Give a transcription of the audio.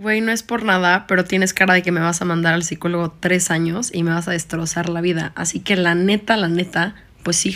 Güey, no es por nada, pero tienes cara de que me vas a mandar al psicólogo tres años y me vas a destrozar la vida. Así que la neta, la neta, pues sí,